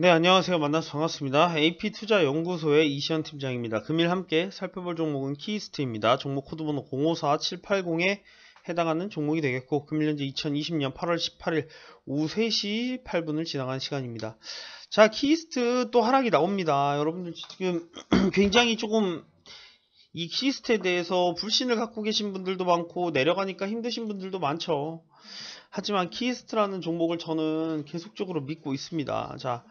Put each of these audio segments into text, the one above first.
네, 안녕하세요. 만나서 반갑습니다. AP투자연구소의 이시현 팀장입니다. 금일 함께 살펴볼 종목은 키이스트입니다. 종목 코드번호 054780에 해당하는 종목이 되겠고 금일 현재 2020년 8월 18일 오후 3시 8분을 지나간 시간입니다. 자, 키이스트 또 하락이 나옵니다. 여러분들 지금 굉장히 조금 이 키이스트에 대해서 불신을 갖고 계신 분들도 많고 내려가니까 힘드신 분들도 많죠. 하지만 키이스트라는 종목을 저는 계속적으로 믿고 있습니다. 자,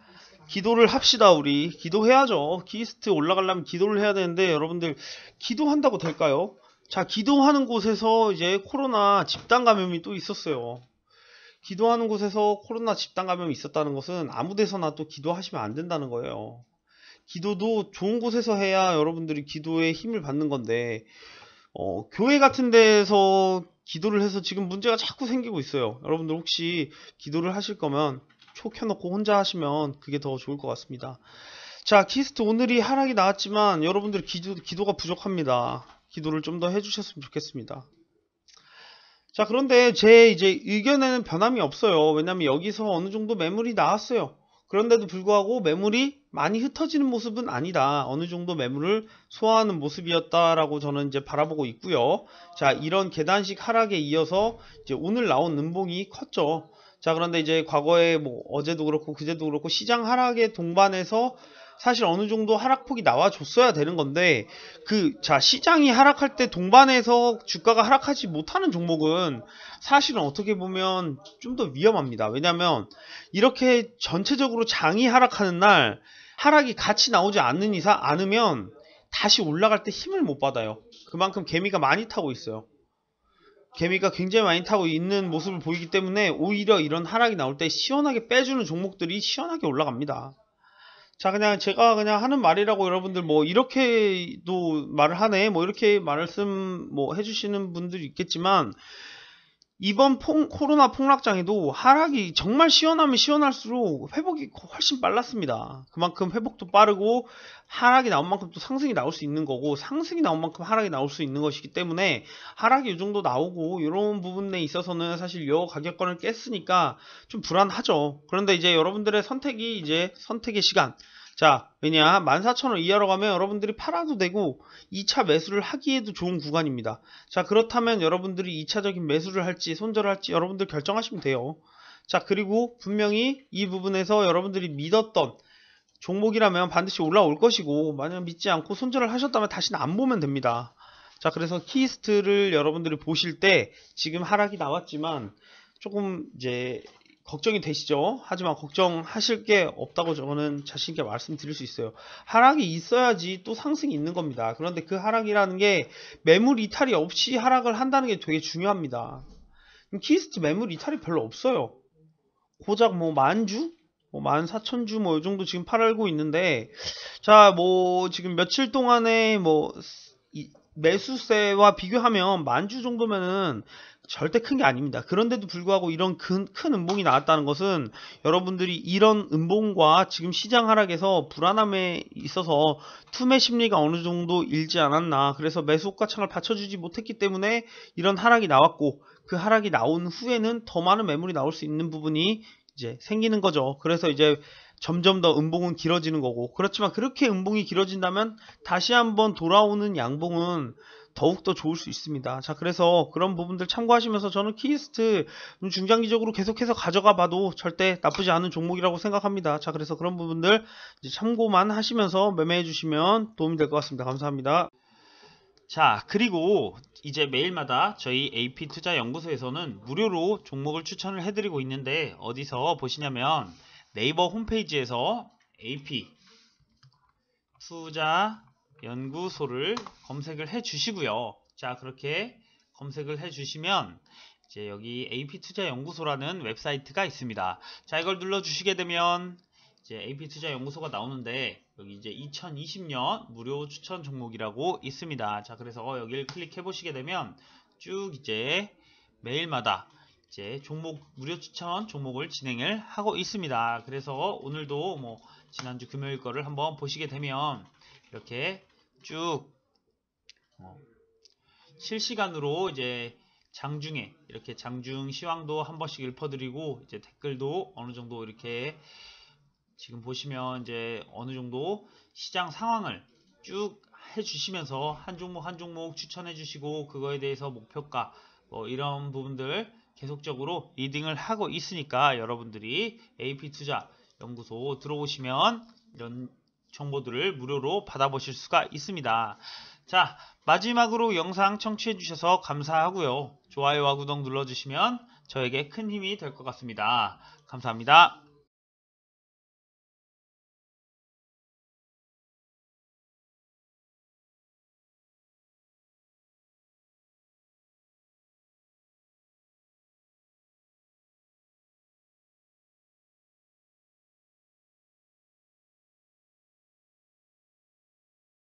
기도를 합시다 우리 기도해야죠 키스트 올라가려면 기도를 해야 되는데 여러분들 기도한다고 될까요? 자 기도하는 곳에서 이제 코로나 집단 감염이 또 있었어요 기도하는 곳에서 코로나 집단 감염이 있었다는 것은 아무 데서나 또 기도하시면 안 된다는 거예요 기도도 좋은 곳에서 해야 여러분들이 기도에 힘을 받는 건데 어, 교회 같은 데에서 기도를 해서 지금 문제가 자꾸 생기고 있어요 여러분들 혹시 기도를 하실 거면 촉 켜놓고 혼자 하시면 그게 더 좋을 것 같습니다. 자, 키스트 오늘이 하락이 나왔지만 여러분들 기도, 기도가 부족합니다. 기도를 좀 더 해주셨으면 좋겠습니다. 자, 그런데 제 이제 의견에는 변함이 없어요. 왜냐면 여기서 어느 정도 매물이 나왔어요. 그런데도 불구하고 매물이 많이 흩어지는 모습은 아니다. 어느 정도 매물을 소화하는 모습이었다라고 저는 이제 바라보고 있고요. 자, 이런 계단식 하락에 이어서 이제 오늘 나온 음봉이 컸죠. 자, 그런데 이제 과거에 뭐 어제도 그렇고 그제도 그렇고 시장 하락에 동반해서 사실 어느 정도 하락폭이 나와줬어야 되는 건데 그 자 시장이 하락할 때 동반해서 주가가 하락하지 못하는 종목은 사실은 어떻게 보면 좀 더 위험합니다. 왜냐하면 이렇게 전체적으로 장이 하락하는 날 하락이 같이 나오지 않는 이상 않으면 다시 올라갈 때 힘을 못 받아요. 그만큼 개미가 많이 타고 있어요. 개미가 굉장히 많이 타고 있는 모습을 보이기 때문에 오히려 이런 하락이 나올 때 시원하게 빼주는 종목들이 시원하게 올라갑니다. 자 그냥 제가 그냥 하는 말이라고 여러분들 뭐 이렇게도 말을 하네 뭐 이렇게 말씀 뭐 해주시는 분들이 있겠지만 이번 폭, 코로나 폭락장에도 하락이 정말 시원하면 시원할수록 회복이 훨씬 빨랐습니다. 그만큼 회복도 빠르고 하락이 나온 만큼 또 상승이 나올 수 있는 거고 상승이 나온 만큼 하락이 나올 수 있는 것이기 때문에 하락이 이 정도 나오고 이런 부분에 있어서는 사실 요 가격권을 깼으니까 좀 불안하죠. 그런데 이제 여러분들의 선택이 이제 선택의 시간 자, 왜냐? 14,000원 이하로 가면 여러분들이 팔아도 되고 2차 매수를 하기에도 좋은 구간입니다. 자, 그렇다면 여러분들이 2차적인 매수를 할지 손절을 할지 여러분들 결정하시면 돼요. 자, 그리고 분명히 이 부분에서 여러분들이 믿었던 종목이라면 반드시 올라올 것이고 만약 믿지 않고 손절을 하셨다면 다시는 안 보면 됩니다. 자, 그래서 키스트를 여러분들이 보실 때 지금 하락이 나왔지만 조금 이제 걱정이 되시죠? 하지만 걱정하실 게 없다고 저는 자신있게 말씀드릴 수 있어요. 하락이 있어야지 또 상승이 있는 겁니다. 그런데 그 하락이라는 게 매물 이탈이 없이 하락을 한다는 게 되게 중요합니다. 키스트 매물 이탈이 별로 없어요. 고작 뭐 만주? 뭐 14,000주 뭐 이 정도 지금 팔고 있는데 자 뭐 지금 며칠 동안에 뭐 매수세와 비교하면 만주 정도면은 절대 큰 게 아닙니다. 그런데도 불구하고 이런 큰, 큰 음봉이 나왔다는 것은 여러분들이 이런 음봉과 지금 시장 하락에서 불안함에 있어서 투매 심리가 어느 정도 일지 않았나. 그래서 매수 가창을 받쳐주지 못했기 때문에 이런 하락이 나왔고 그 하락이 나온 후에는 더 많은 매물이 나올 수 있는 부분이 이제 생기는 거죠. 그래서 이제 점점 더 음봉은 길어지는 거고 그렇지만 그렇게 음봉이 길어진다면 다시 한번 돌아오는 양봉은 더욱더 좋을 수 있습니다. 자, 그래서 그런 부분들 참고하시면서 저는 키이스트 중장기적으로 계속해서 가져가 봐도 절대 나쁘지 않은 종목이라고 생각합니다. 자, 그래서 그런 부분들 참고만 하시면서 매매해 주시면 도움이 될 것 같습니다. 감사합니다. 자, 그리고 이제 매일마다 저희 AP 투자 연구소에서는 무료로 종목을 추천을 해 드리고 있는데 어디서 보시냐면 네이버 홈페이지에서 AP 투자 연구소를 검색을 해 주시고요. 자, 그렇게 검색을 해 주시면 이제 여기 AP투자연구소라는 웹사이트가 있습니다. 자, 이걸 눌러 주시게 되면 이제 AP투자연구소가 나오는데 여기 이제 2020년 무료 추천 종목이라고 있습니다. 자, 그래서 여기를 클릭해 보시게 되면 쭉 이제 매일마다 이제 종목 무료 추천 종목을 진행을 하고 있습니다. 그래서 오늘도 뭐 지난주 금요일 거를 한번 보시게 되면 이렇게 쭉 어, 실시간으로 이제 장중에 이렇게 장중 시황도 한 번씩 읊어드리고 이제 댓글도 어느 정도 이렇게 지금 보시면 이제 어느 정도 시장 상황을 쭉 해주시면서 한 종목 한 종목 추천해 주시고 그거에 대해서 목표가 뭐 이런 부분들 계속적으로 리딩을 하고 있으니까 여러분들이 AP투자 연구소 들어오시면 이런 정보들을 무료로 받아보실 수가 있습니다. 자 마지막으로 영상 청취해 주셔서 감사하고요. 좋아요와 구독 눌러주시면 저에게 큰 힘이 될 것 같습니다. 감사합니다.